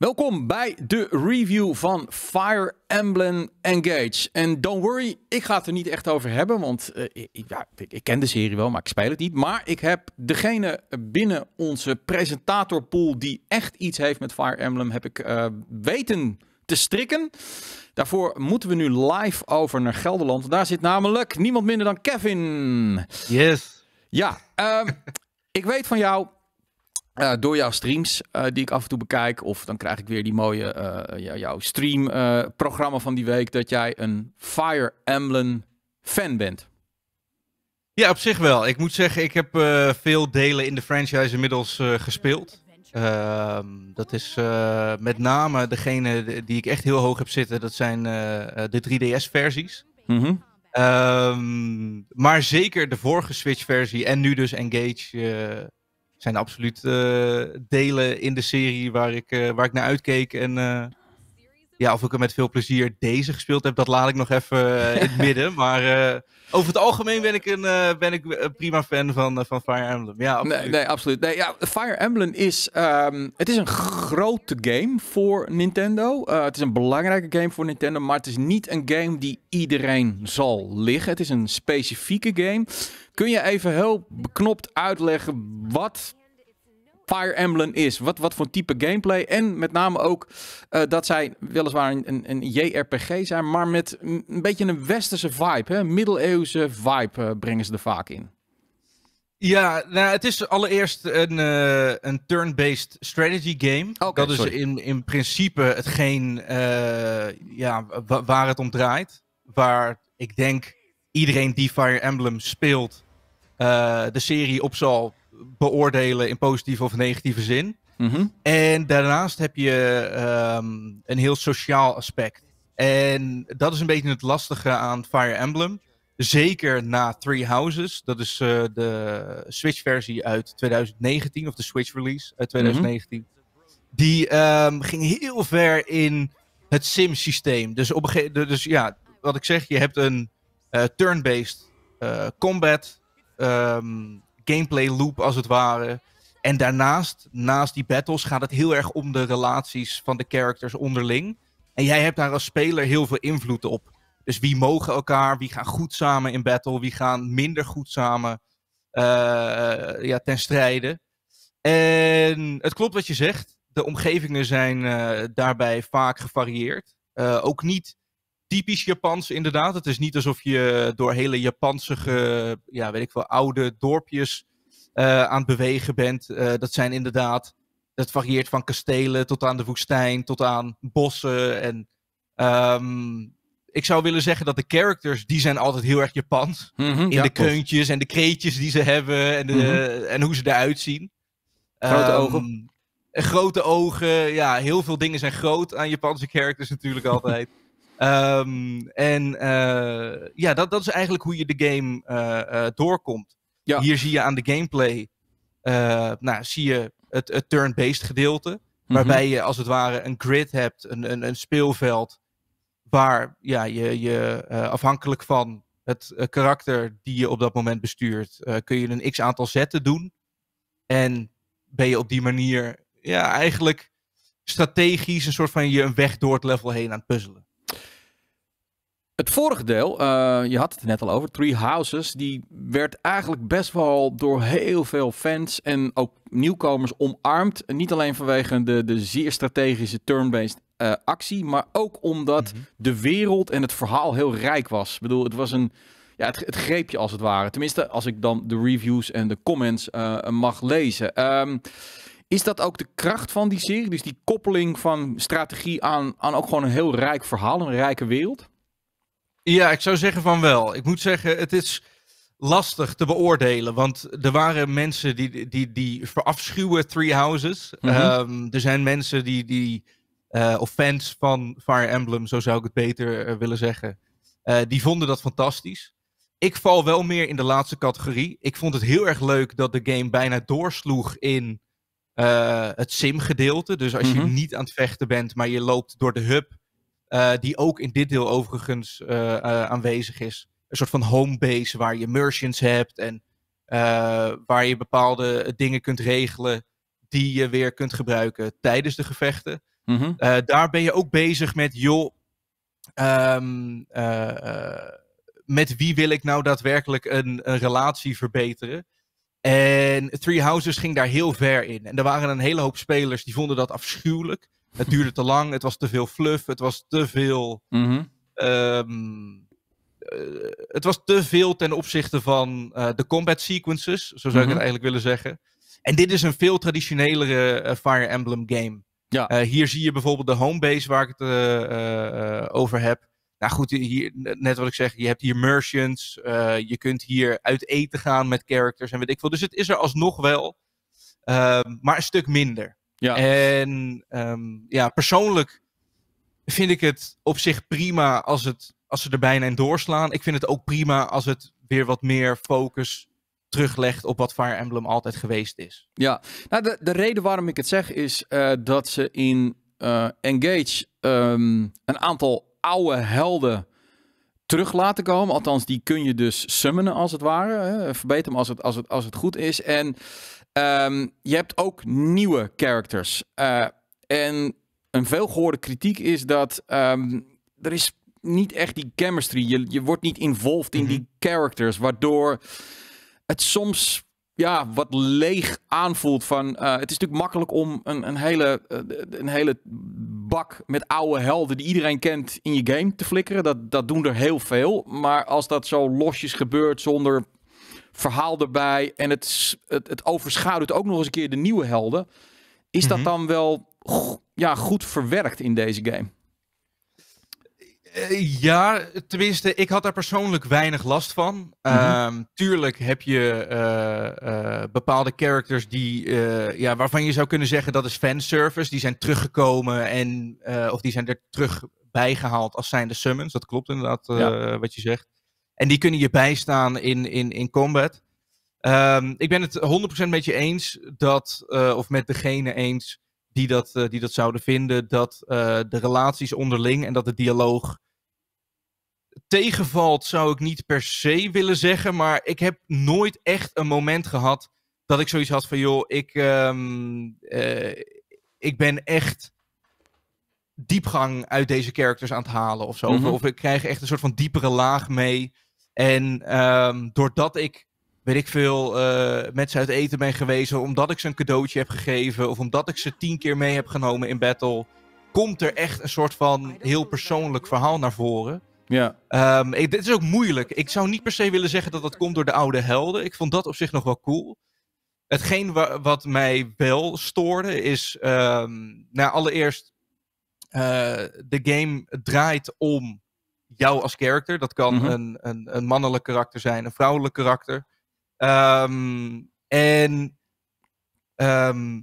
Welkom bij de review van Fire Emblem Engage. En don't worry, ik ga het er niet echt over hebben, want eh, ik, ik, ik, ken de serie wel, maar ik speel het niet. Maar ik heb degene binnen onze presentatorpool die echt iets heeft met Fire Emblem, heb ik eh, weten te strikken. Daarvoor moeten we nu live over naar Gelderland. Daar zit namelijk niemand minder dan Kevin. Yes. Ja, ehm, ik weet van jou, eh, door jouw streams eh, die ik af en toe bekijk. Of dan krijg ik weer die mooie eh, jouw streamprogramma programma van die week. Dat jij een Fire Emblem fan bent. Ja, op zich wel. Ik moet zeggen, ik heb veel delen in de franchise inmiddels gespeeld. Ehm, dat is met name degene die ik echt heel hoog heb zitten. Dat zijn de 3DS-versies. Mhm. Ehm, maar zeker de vorige Switch-versie en nu dus Engage zijn absoluut eh, delen in de serie waar ik, eh, waar ik naar uitkeek. En eh, ja, of ik er met veel plezier deze gespeeld heb, dat laat ik nog even in het midden. Maar over het algemeen ben ik een, ben ik prima fan van, van Fire Emblem. Ja, Nee, nee absoluut. Nee, ja, Fire Emblem is, ehm, het is een grote game voor Nintendo. het is een belangrijke game voor Nintendo, maar het is niet een game die iedereen zal liggen. Het is een specifieke game. Kun je even heel beknopt uitleggen wat Fire Emblem is. Wat, wat voor type gameplay. En met name ook eh, dat zij weliswaar een, een, JRPG zijn, maar met een, beetje een westerse vibe. Hè? Middeleeuwse vibe eh, brengen ze er vaak in. Ja, nou, het is allereerst een, eh, een turn-based strategy game. Okay, dat is in, in principe hetgeen ja, waar het om draait. Waar ik denk iedereen die Fire Emblem speelt, de serie op zal beoordelen in positieve of negatieve zin. Mhm. En daarnaast heb je ehm, een heel sociaal aspect. En dat is een beetje het lastige aan Fire Emblem. Zeker na Three Houses. Dat is eh, de Switch-versie uit 2019, of de Switch-release uit 2019. Mhm. Die ehm, ging heel ver in het Sim-systeem. Dus, op een dus ja, wat ik zeg, je hebt een uh, turn-based eh, combat um, gameplay loop als het ware. En daarnaast, naast die battles, gaat het heel erg om de relaties van de characters onderling. En jij hebt daar als speler heel veel invloed op. Dus wie mogen elkaar, wie gaan goed samen in battle, wie gaan minder goed samen eh, ja, ten strijde. En het klopt wat je zegt. De omgevingen zijn eh, daarbij vaak gevarieerd. Eh, ook niet typisch Japans, inderdaad. Het is niet alsof je door hele Japanse, ja, weet ik wel, oude dorpjes eh, aan het bewegen bent. Eh, dat zijn inderdaad, dat varieert van kastelen tot aan de woestijn, tot aan bossen. En ehm, ik zou willen zeggen dat de characters, die zijn altijd heel erg Japans. Mm in de keuntjes en de kreetjes die ze hebben en, de, mhm. en hoe ze eruit zien. Grote ehm, Grote ogen, ja, heel veel dingen zijn groot aan Japanse characters natuurlijk altijd. Ehm, en eh, ja, dat, dat is eigenlijk hoe je de game eh, eh, doorkomt. Hier zie je aan de gameplay, nou, zie je het, het turn-based gedeelte. Mhm. Waarbij je als het ware een grid hebt, een, een, een speelveld. Waar ja, je, je afhankelijk van het karakter die je op dat moment bestuurt, kun je een x aantal zetten doen. En ben je op die manier ja, eigenlijk strategisch een soort van je een weg door het level heen aan het puzzelen. Het vorige deel, eh, je had het net al over, Three Houses, die werd eigenlijk best wel door heel veel fans en ook nieuwkomers omarmd. Niet alleen vanwege de, de zeer strategische turn-based eh, actie, maar ook omdat mhm. de wereld en het verhaal heel rijk was. Ik bedoel, het was een. Ja, het, het greep je als het ware. Tenminste, als ik dan de reviews en de comments eh, mag lezen. Ehm, is dat ook de kracht van die serie? Dus die koppeling van strategie aan, aan ook gewoon een heel rijk verhaal, een rijke wereld? Ja, ik zou zeggen van wel. Ik moet zeggen, het is lastig te beoordelen. Want er waren mensen die, die, die verafschuwen Three Houses. Mhm. Ehm, er zijn mensen die, die eh, of fans van Fire Emblem, zo zou ik het beter eh, willen zeggen. Eh, die vonden dat fantastisch. Ik val wel meer in de laatste categorie. Ik vond het heel erg leuk dat de game bijna doorsloeg in het sim-gedeelte. Dus als je mhm. niet aan het vechten bent, maar je loopt door de hub eh, die ook in dit deel overigens eh, eh, aanwezig is. Een soort van homebase waar je merchants hebt en waar je bepaalde dingen kunt regelen die je weer kunt gebruiken tijdens de gevechten. Mhm. daar ben je ook bezig met, joh, ehm, met wie wil ik nou daadwerkelijk een, een relatie verbeteren? En Three Houses ging daar heel ver in. En er waren een hele hoop spelers die vonden dat afschuwelijk. Het duurde te lang, het was te veel fluff, het was te veel. Mhm. Ehm, eh, het was te veel ten opzichte van eh, de combat sequences, zo zou ik mhm. het eigenlijk willen zeggen. En dit is een veel traditionelere eh, Fire Emblem game. Ja. hier zie je bijvoorbeeld de homebase waar ik het over heb. Nou goed, hier, net wat ik zeg, je hebt hier merchants, je kunt hier uit eten gaan met characters en weet ik veel. Dus het is er alsnog wel, ehm, maar een stuk minder. Ja. En ehm, ja, persoonlijk vind ik het op zich prima als, het, als ze er bijna in doorslaan. Ik vind het ook prima als het weer wat meer focus teruglegt op wat Fire Emblem altijd geweest is. Ja, nou, de, de reden waarom ik het zeg is eh, dat ze in eh, Engage ehm, een aantal oude helden terug laten komen. Althans, die kun je dus summonen als het ware. Hè. hem als het, als, het, als het goed is. En Ehm, je hebt ook nieuwe characters. Eh, en een veelgehoorde kritiek is dat ehm, er is niet echt die chemistry. Je, je wordt niet involved in die mhm. characters, waardoor het soms ja, wat leeg aanvoelt. Van, eh, het is natuurlijk makkelijk om een, een, hele, eh, een hele bak met oude helden die iedereen kent in je game te flikkeren. Dat, dat doen er heel veel. Maar als dat zo losjes gebeurt zonder verhaal erbij. En het, het, het overschaduwt ook nog eens een keer de nieuwe helden. Is dat mhm. dan wel ja, goed verwerkt in deze game? Eh, ja, tenminste, ik had daar persoonlijk weinig last van. Mhm. Ehm, tuurlijk heb je eh, eh, bepaalde characters die, ja, waarvan je zou kunnen zeggen dat is fanservice. Die zijn teruggekomen en, of die zijn er terug bijgehaald als zijn de summons. Dat klopt inderdaad wat je zegt. En die kunnen je bijstaan in, in, in combat. Ehm, ik ben het 100% met je eens dat, eh, of met degene eens die dat, eh, die dat zouden vinden, dat eh, de relaties onderling en dat de dialoog tegenvalt, zou ik niet per se willen zeggen. Maar ik heb nooit echt een moment gehad dat ik zoiets had van, joh, ik, ehm, ik ben echt diepgang uit deze characters aan het halen of zo. of mhm. ik krijg echt een soort van diepere laag mee. En ehm, doordat ik, weet ik veel, eh, met ze uit eten ben geweest, omdat ik ze een cadeautje heb gegeven, of omdat ik ze tien keer mee heb genomen in battle, komt er echt een soort van heel persoonlijk verhaal naar voren. Ja. Ehm, dit is ook moeilijk. Ik zou niet per se willen zeggen dat dat komt door de oude helden. Ik vond dat op zich nog wel cool. Hetgeen wat mij wel stoorde is, um, nou allereerst, eh, de game draait om jou als character. Dat kan mhm. een, een, een, mannelijk karakter zijn, een vrouwelijk karakter. Ehm, en ehm,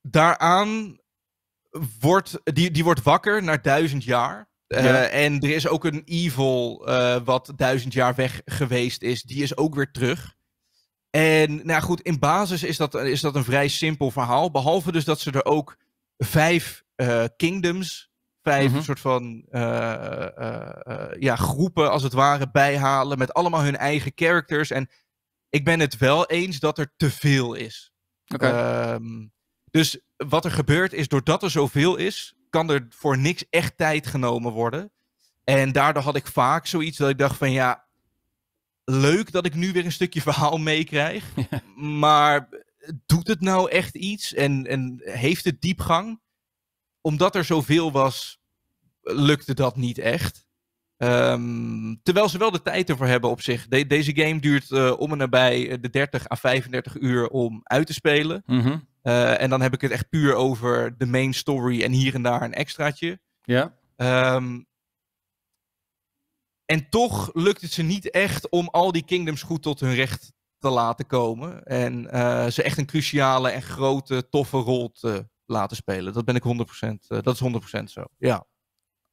daaraan wordt, die, die wordt wakker na duizend jaar. Eh, en er is ook een evil eh, wat duizend jaar weg geweest is. Die is ook weer terug. En nou goed, in basis is dat, is dat een vrij simpel verhaal. Behalve dus dat ze er ook vijf uh, kingdoms vijf mm soort van eh, eh, eh, ja, groepen als het ware bijhalen met allemaal hun eigen characters. En ik ben het wel eens dat er te veel is. Ehm, dus wat er gebeurt is, doordat er zoveel is, kan er voor niks echt tijd genomen worden. En daardoor had ik vaak zoiets dat ik dacht van ja, leuk dat ik nu weer een stukje verhaal meekrijg. maar doet het nou echt iets en, en heeft het diepgang? omdat er zoveel was, lukte dat niet echt. Ehm, terwijl ze wel de tijd ervoor hebben op zich. deze game duurt eh, om en nabij eh, de 30 à 35 uur om uit te spelen. Mhm. Eh, en dan heb ik het echt puur over de main story en hier en daar een extraatje. Ja. Ehm, en toch lukt het ze niet echt om al die kingdoms goed tot hun recht te laten komen. En ze echt een cruciale en grote, toffe rol te laten spelen. Dat ben ik 100%. Eh, dat is 100% zo. Ja.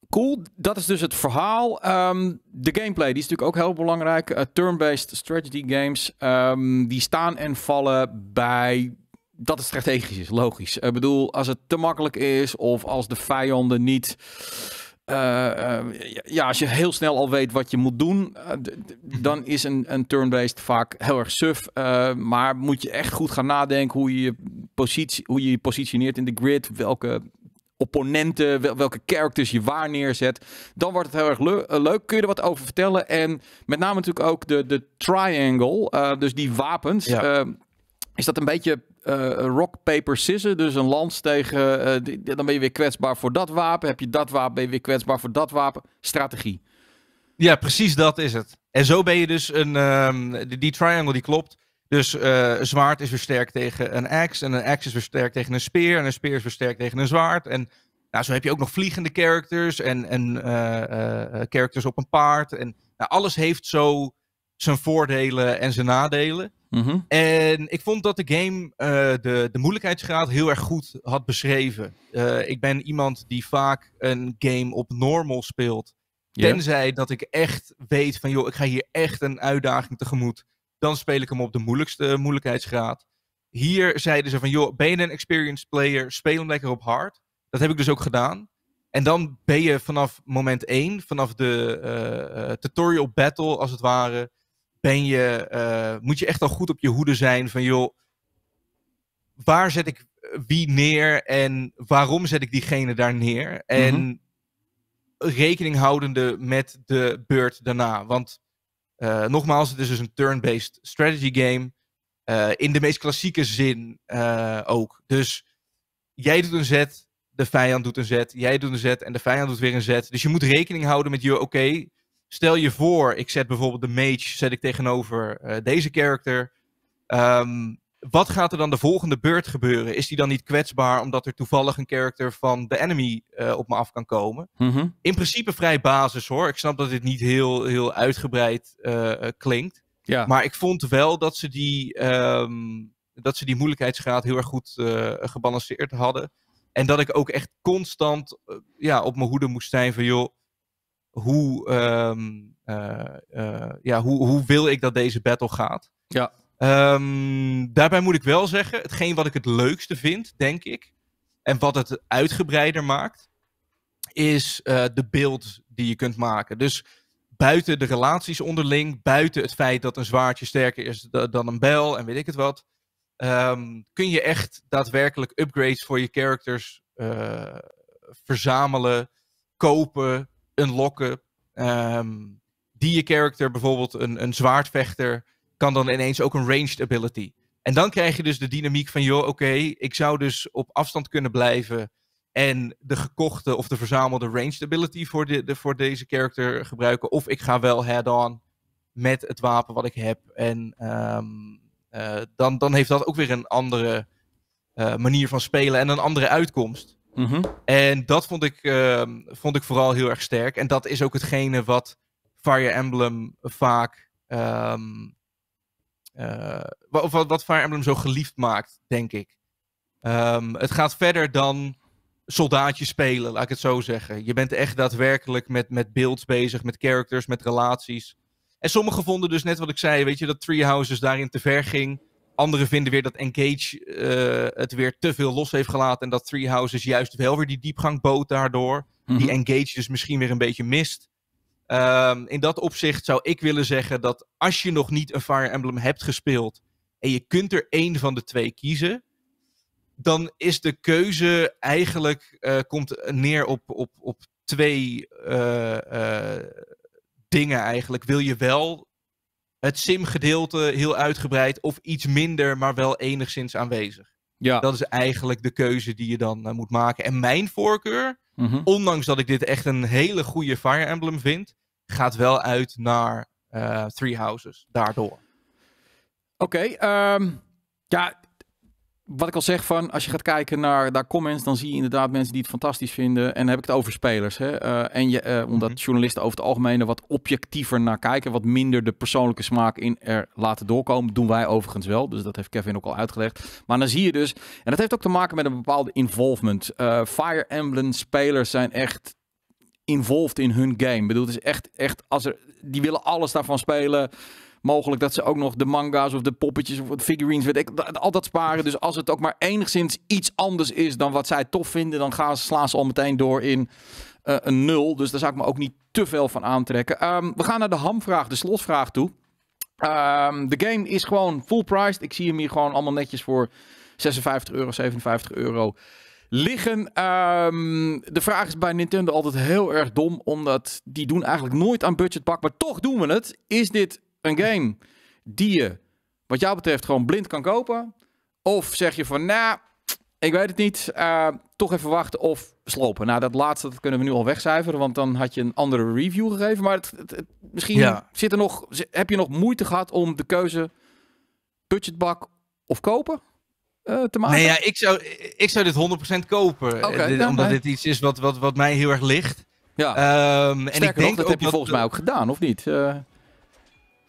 Cool, dat is dus het verhaal. Ehm, de gameplay, die is natuurlijk ook heel belangrijk. Eh, turn-based strategy games, ehm, die staan en vallen bij dat het strategisch is, logisch. Ik bedoel, als het te makkelijk is of als de vijanden niet... Eh, ja, als je heel snel al weet wat je moet doen, mhm. dan is een, een turn-based vaak heel erg suf. maar moet je echt goed gaan nadenken hoe je je positie, hoe je je positioneert in de grid, welke opponenten, welke characters je waar neerzet. Dan wordt het heel erg eh, leuk. Kun je er wat over vertellen? En met name natuurlijk ook de, de triangle, eh, dus die wapens. Ja. Ehm, is dat een beetje eh, rock, paper, scissors? Dus een lans tegen... Die, dan ben je weer kwetsbaar voor dat wapen. Heb je dat wapen, ben je weer kwetsbaar voor dat wapen. Strategie. Ja, precies dat is het. En zo ben je dus een... Ehm, die triangle die klopt. Dus uh, eh, een zwaard is versterkt tegen een axe. En een axe is versterkt tegen een speer. En een speer is versterkt tegen een zwaard. En nou, zo heb je ook nog vliegende characters. En, en eh, eh, characters op een paard. En nou, alles heeft zo zijn voordelen en zijn nadelen. Mhm. En ik vond dat de game de, de moeilijkheidsgraad heel erg goed had beschreven. ik ben iemand die vaak een game op normal speelt. Tenzij dat ik echt weet van, joh, ik ga hier echt een uitdaging tegemoet. Dan speel ik hem op de moeilijkste eh, moeilijkheidsgraad. Hier zeiden ze van, joh, ben je een experienced player, speel hem lekker op hard. Dat heb ik dus ook gedaan. En dan ben je vanaf moment 1, vanaf de eh, eh, tutorial battle als het ware, ben je, moet je echt al goed op je hoede zijn van joh, waar zet ik wie neer en waarom zet ik diegene daar neer? En mhm. rekening houdende met de beurt daarna. Want eh, nogmaals, het is dus een turn-based strategy game. Eh, in de meest klassieke zin eh, ook. Dus jij doet een zet, de vijand doet een zet, jij doet een zet en de vijand doet weer een zet. Dus je moet rekening houden met je, oké, stel je voor, ik zet bijvoorbeeld de mage zet ik tegenover deze character. Um, wat gaat er dan de volgende beurt gebeuren? Is die dan niet kwetsbaar omdat er toevallig een character van de enemy eh, op me af kan komen? Mhm. In principe vrij basis hoor. Ik snap dat dit niet heel, heel uitgebreid eh, eh, klinkt. Ja. Maar ik vond wel dat ze die, ehm, dat ze die moeilijkheidsgraad heel erg goed gebalanceerd hadden. En dat ik ook echt constant ja, op mijn hoede moest zijn van joh, hoe, ehm, ja, hoe, hoe wil ik dat deze battle gaat? Ja. Ehm, daarbij moet ik wel zeggen, hetgeen wat ik het leukste vind, denk ik, en wat het uitgebreider maakt, is eh, de beeld die je kunt maken. Dus buiten de relaties onderling, buiten het feit dat een zwaardje sterker is dan een bel en weet ik het wat, ehm, kun je echt daadwerkelijk upgrades voor je characters eh, verzamelen, kopen, unlocken. Ehm, die je character bijvoorbeeld een, een zwaardvechter kan dan ineens ook een ranged ability. En dan krijg je dus de dynamiek van, joh, oké, ik zou dus op afstand kunnen blijven en de gekochte of de verzamelde ranged ability voor, de, voor deze character gebruiken. Of ik ga wel head-on met het wapen wat ik heb. En ehm, eh, dan, dan heeft dat ook weer een andere eh, manier van spelen en een andere uitkomst. Mhm. En dat vond ik, ehm, vond ik vooral heel erg sterk. En dat is ook hetgene wat Fire Emblem vaak ehm, eh, wat, wat Fire Emblem zo geliefd maakt, denk ik. Ehm, het gaat verder dan soldaatje spelen, laat ik het zo zeggen. Je bent echt daadwerkelijk met, met beelds bezig, met characters, met relaties. En sommigen vonden dus net wat ik zei, weet je, dat Three Houses daarin te ver ging. Anderen vinden weer dat Engage eh, het weer te veel los heeft gelaten. En dat Three Houses juist wel weer die diepgang bood daardoor. Die mhm. Engage dus misschien weer een beetje mist. Ehm, in dat opzicht zou ik willen zeggen dat als je nog niet een Fire Emblem hebt gespeeld en je kunt er één van de twee kiezen, dan is de keuze eigenlijk eh, komt neer op, op, op twee eh, eh, dingen eigenlijk. Wil je wel het sim-gedeelte heel uitgebreid of iets minder, maar wel enigszins aanwezig? Ja. Dat is eigenlijk de keuze die je dan eh, moet maken. En mijn voorkeur, mhm. ondanks dat ik dit echt een hele goede Fire Emblem vind, gaat wel uit naar eh, Three Houses daardoor. Oké, ehm, ja, wat ik al zeg van, als je gaat kijken naar, naar comments, dan zie je inderdaad mensen die het fantastisch vinden. En dan heb ik het over spelers. Hè? Eh, en je, eh, omdat mhm. journalisten over het algemeen wat objectiever naar kijken, wat minder de persoonlijke smaak in er laten doorkomen, doen wij overigens wel. Dus dat heeft Kevin ook al uitgelegd. Maar dan zie je dus, en dat heeft ook te maken met een bepaalde involvement. Eh, Fire Emblem spelers zijn echt involved in hun game. Ik bedoel, is echt, echt als er, die willen alles daarvan spelen mogelijk dat ze ook nog de manga's of de poppetjes of de figurines, weet ik, al dat sparen. Dus als het ook maar enigszins iets anders is dan wat zij tof vinden, dan gaan ze, slaan ze al meteen door in eh, een nul. Dus daar zou ik me ook niet te veel van aantrekken. Ehm, we gaan naar de hamvraag, de slotvraag toe. Ehm, de game is gewoon full priced. Ik zie hem hier gewoon allemaal netjes voor 56 euro, 57 euro liggen. Ehm, de vraag is bij Nintendo altijd heel erg dom, omdat die doen eigenlijk nooit aan budgetpak, maar toch doen we het. Is dit een game die je, wat jou betreft, gewoon blind kan kopen? Of zeg je van, nou, ik weet het niet, eh, toch even wachten of slopen? Nou, dat laatste dat kunnen we nu al wegcijferen, want dan had je een andere review gegeven. Maar het, misschien ja. zit er nog, heb je nog moeite gehad om de keuze budgetbak of kopen? Eh, te maken? Nee, ja, ik, zou, ik zou dit 100% kopen. Okay, eh, omdat dit iets is wat, wat, wat mij heel erg ligt. Ja. Ehm, en ik denk dat heb je volgens mij ook gedaan, of niet?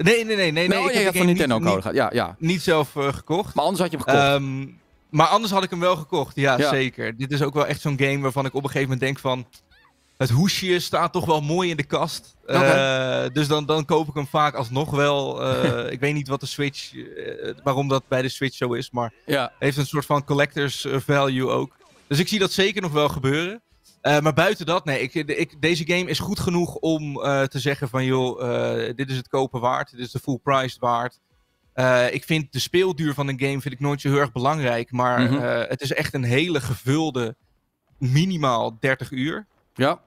Nee, nee, nee. nee, nee, ik heb van Nintendo niet, gehad. Ja, ja. Niet zelf eh, gekocht. Maar anders had je hem gekocht. Ehm, maar anders had ik hem wel gekocht, ja, zeker. Dit is ook wel echt zo'n game waarvan ik op een gegeven moment denk van... Het hoesje staat toch wel mooi in de kast. Eh, dus dan, dan koop ik hem vaak alsnog wel. Eh, ik weet niet wat de Switch... waarom dat bij de Switch zo is, maar... Heeft een soort van collectors value ook. Dus ik zie dat zeker nog wel gebeuren. Eh, maar buiten dat, nee, ik, deze game is goed genoeg om eh, te zeggen van joh, eh, dit is het kopen waard, dit is de full price waard. ik vind de speelduur van een game vind ik nooit zo heel erg belangrijk, maar mhm. het is echt een hele gevulde minimaal 30 uur. Ja.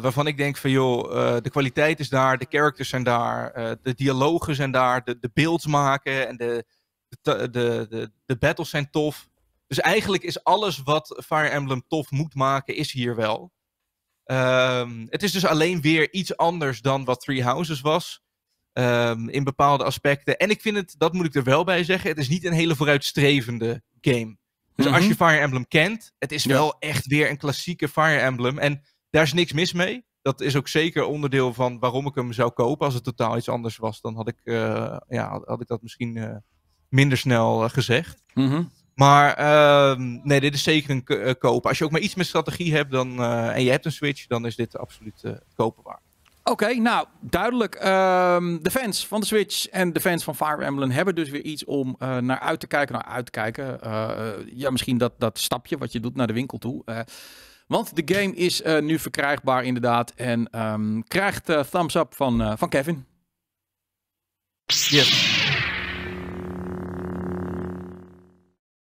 waarvan ik denk van joh, de kwaliteit is daar, de characters zijn daar, de dialogen zijn daar, de, de beelds maken en de, de, de, de battles zijn tof. Dus eigenlijk is alles wat Fire Emblem tof moet maken, is hier wel. Ehm, het is dus alleen weer iets anders dan wat Three Houses was. Ehm, in bepaalde aspecten. En ik vind het, dat moet ik er wel bij zeggen, het is niet een hele vooruitstrevende game. Dus als mhm. je Fire Emblem kent, het is wel echt weer een klassieke Fire Emblem. En daar is niks mis mee. Dat is ook zeker onderdeel van waarom ik hem zou kopen. Als het totaal iets anders was, dan had ik, eh, ja, had ik dat misschien eh, minder snel eh, gezegd. Mm maar ehm, nee, dit is zeker een uh, kopen. Als je ook maar iets met strategie hebt dan, eh, en je hebt een Switch, dan is dit absoluut eh, het kopen waard. Oké, nou duidelijk. Um, de fans van de Switch en de fans van Fire Emblem hebben dus weer iets om naar uit te kijken. Naar uit te kijken. ja, misschien dat, dat stapje wat je doet naar de winkel toe. want de game is nu verkrijgbaar inderdaad. En um, krijgt thumbs up van, van Kevin. Yes.